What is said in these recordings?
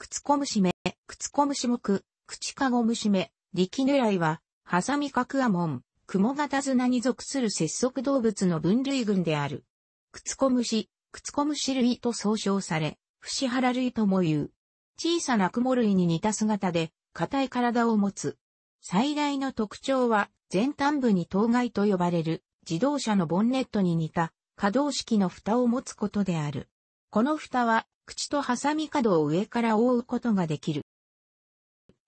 くつこむしめ、くつこむしもく、くちかごむしめ、力狙いは、ハサミカクアモン、クモガタズナに属する節足動物の分類群である。くつこむし、くつこむし類と総称され、フシハラ類とも言う。小さなクモ類に似た姿で、硬い体を持つ。最大の特徴は、前端部に当該と呼ばれる、自動車のボンネットに似た、可動式の蓋を持つことである。この蓋は口とハサミ角を上から覆うことができる。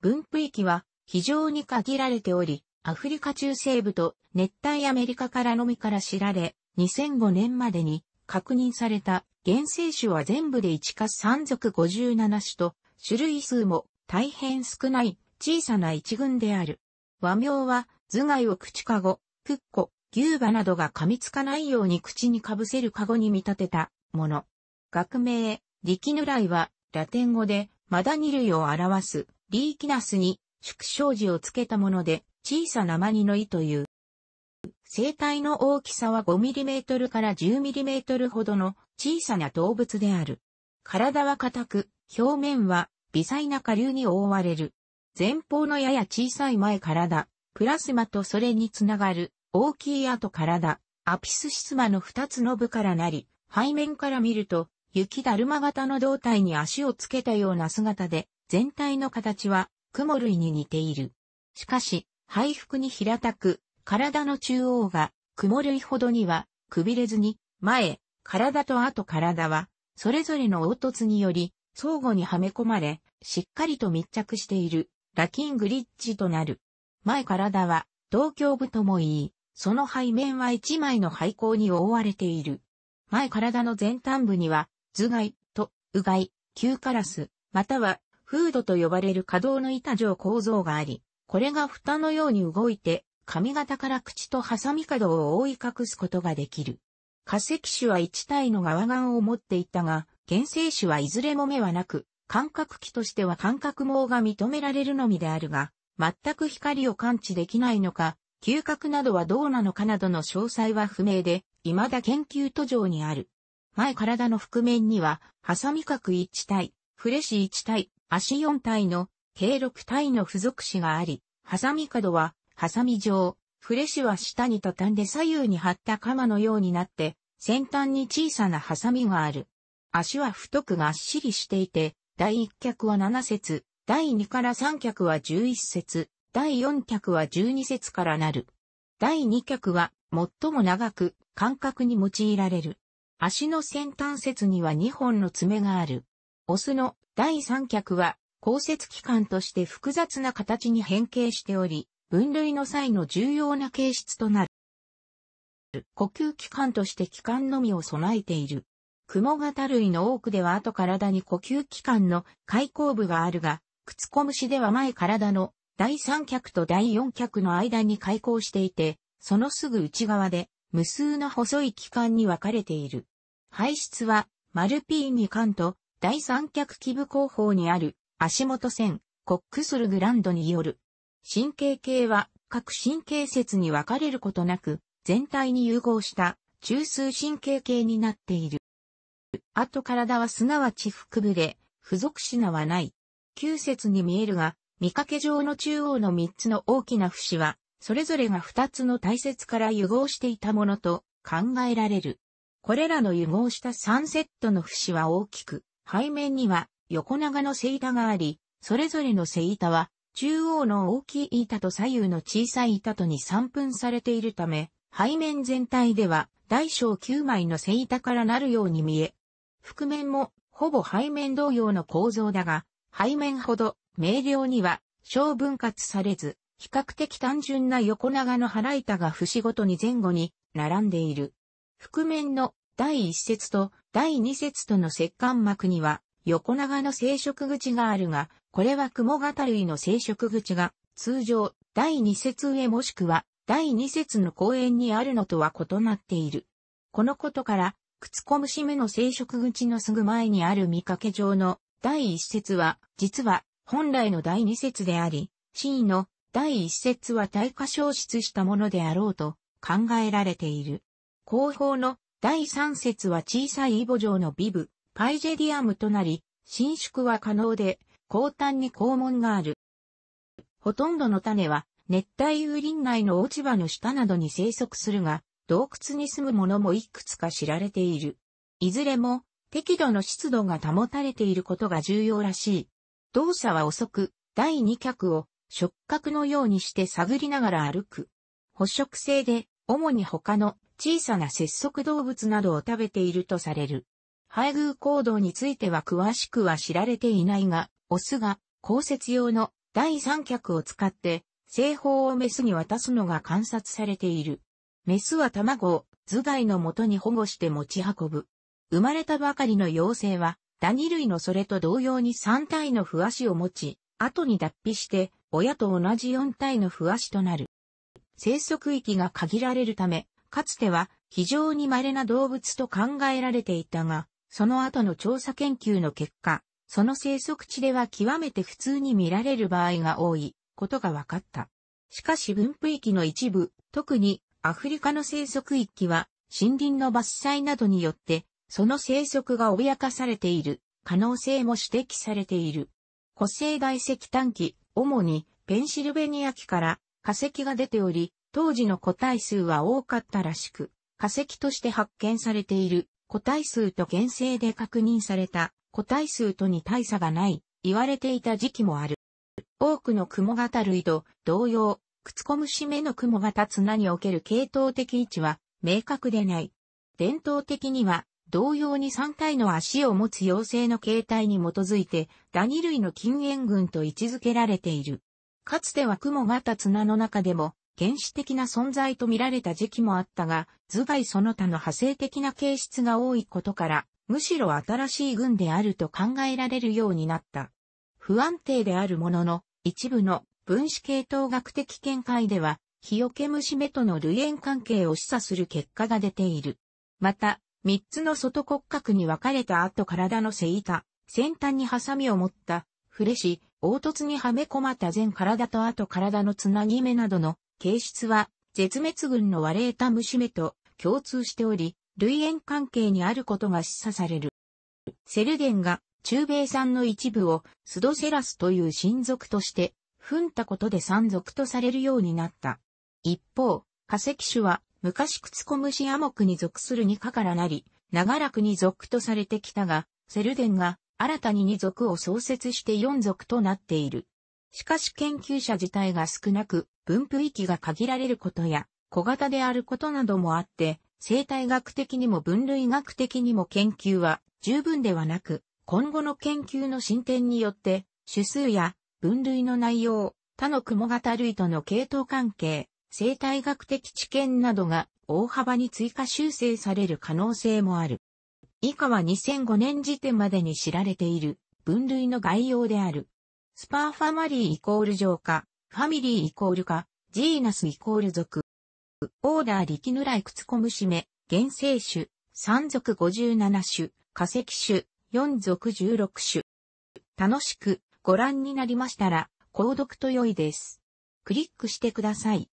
分布域は非常に限られており、アフリカ中西部と熱帯アメリカからのみから知られ、2005年までに確認された原生種は全部で1か3族57種と、種類数も大変少ない小さな一群である。和名は頭蓋を口かご、クッコ、牛馬などが噛みつかないように口にかぶせるかごに見立てたもの。学名、力ライは、ラテン語で、マダニ類を表す、リーキナスに、縮小字をつけたもので、小さなマニの意という。生体の大きさは 5mm から 10mm ほどの小さな動物である。体は硬く、表面は微細な下流に覆われる。前方のやや小さい前体、プラスマとそれにつながる大きい矢と体、アピスシスマの二つの部からなり、背面から見ると雪だるま型の胴体に足をつけたような姿で、全体の形は雲類に似ている。しかし、背腹に平たく、体の中央が雲類ほどにはくびれずに、前、体と後体は、それぞれの凹凸により、相互にはめ込まれ、しっかりと密着している、ラキングリッジとなる。前体は、同胸部ともいい、その背面は一枚の廃光に覆われている。前体の前端部には、頭蓋とうがい、旧カラス、またはフードと呼ばれる可動の板状構造があり、これが蓋のように動いて、髪型から口とハサミ角を覆い隠すことができる。化石種は一体の側眼を持っていたが、原生種はいずれも目はなく、感覚器としては感覚網が認められるのみであるが、全く光を感知できないのか、嗅覚などはどうなのかなどの詳細は不明で、未だ研究途上にある。前体の覆面には、ハサミ角1体、フレシ1体、足4体の、計6体の付属肢があり、ハサミ角は、ハサミ状、フレシは下に畳んで左右に張った鎌のようになって、先端に小さなハサミがある。足は太くがっしりしていて、第1脚は7節、第2から3脚は11節、第4脚は12節からなる。第2脚は最も長く、間隔に用いられる。足の先端節には2本の爪がある。オスの第三脚は、降雪器官として複雑な形に変形しており、分類の際の重要な形質となる。呼吸器官として器官のみを備えている。雲型類の多くでは後体に呼吸器官の開口部があるが、クツコムシでは前体の第三脚と第四脚の間に開口していて、そのすぐ内側で無数の細い器官に分かれている。排出は、マルピーニ艦と第三脚基部後方にある足元線、コックスルグランドによる。神経系は各神経節に分かれることなく、全体に融合した中枢神経系になっている。あと体はすなわち腹部で、付属品はない。旧節に見えるが、見かけ上の中央の三つの大きな節は、それぞれが二つの大節から融合していたものと考えられる。これらの融合した3セットの節は大きく、背面には横長の背板があり、それぞれの背板は中央の大きい板と左右の小さい板とに散分されているため、背面全体では大小9枚の背板からなるように見え、覆面もほぼ背面同様の構造だが、背面ほど明瞭には小分割されず、比較的単純な横長の腹板が節ごとに前後に並んでいる。覆面の第一節と第二節との石棺膜には横長の生殖口があるが、これは雲型類の生殖口が通常第二節上もしくは第二節の公園にあるのとは異なっている。このことから、靴こむムめの生殖口のすぐ前にある見かけ上の第一節は、実は本来の第二節であり、意の第一節は耐火消失したものであろうと考えられている。後方の第3節は小さいイボ状のビブ、パイジェディアムとなり、伸縮は可能で、後端に肛門がある。ほとんどの種は、熱帯雨林内の落ち葉の下などに生息するが、洞窟に住むものもいくつか知られている。いずれも、適度の湿度が保たれていることが重要らしい。動作は遅く、第2脚を触覚のようにして探りながら歩く。捕食性で、主に他の小さな節足動物などを食べているとされる。配偶行動については詳しくは知られていないが、オスが降雪用の第三脚を使って製法をメスに渡すのが観察されている。メスは卵を頭蓋の元に保護して持ち運ぶ。生まれたばかりの妖精は、ダニ類のそれと同様に3体の不足を持ち、後に脱皮して、親と同じ4体の不足となる。生息域が限られるため、かつては非常に稀な動物と考えられていたが、その後の調査研究の結果、その生息地では極めて普通に見られる場合が多いことが分かった。しかし分布域の一部、特にアフリカの生息域は森林の伐採などによってその生息が脅かされている可能性も指摘されている。古生代石炭期主にペンシルベニア機から化石が出ており、当時の個体数は多かったらしく、化石として発見されている個体数と現世で確認された個体数とに大差がない言われていた時期もある。多くの雲型類と同様、クツコムシ目の雲型綱における系統的位置は明確でない。伝統的には同様に3体の足を持つ妖精の形態に基づいてダニ類の近縁群と位置づけられている。かつては雲型綱の中でも原始的な存在と見られた時期もあったが、頭蓋その他の派生的な形質が多いことから、むしろ新しい軍であると考えられるようになった。不安定であるものの、一部の分子系統学的見解では、日よけ虫目との類縁関係を示唆する結果が出ている。また、三つの外骨格に分かれた後体の背板、先端にハサミを持った、フレシ、凹凸にはめ込まった全体と後体のつなぎ目などの形質は、絶滅群の割れた虫目と共通しており、類縁関係にあることが示唆される。セルゲンが中米産の一部をスドセラスという親族として、踏んたことで山族とされるようになった。一方、化石種は昔クツコムシアモクに属する二科からなり、長らくに属とされてきたが、セルデンが新たに二族を創設して四族となっている。しかし研究者自体が少なく、分布域が限られることや、小型であることなどもあって、生態学的にも分類学的にも研究は十分ではなく、今後の研究の進展によって、種数や分類の内容、他の雲型類との系統関係、生態学的知見などが大幅に追加修正される可能性もある。以下は2005年時点までに知られている分類の概要である。スパーファマリーイコール浄化、ファミリーイコール化、ジーナスイコール族。オーダー力ぬらいくつこむしめ、原生種、三族57種、化石種、4族16種。楽しくご覧になりましたら、購読と良いです。クリックしてください。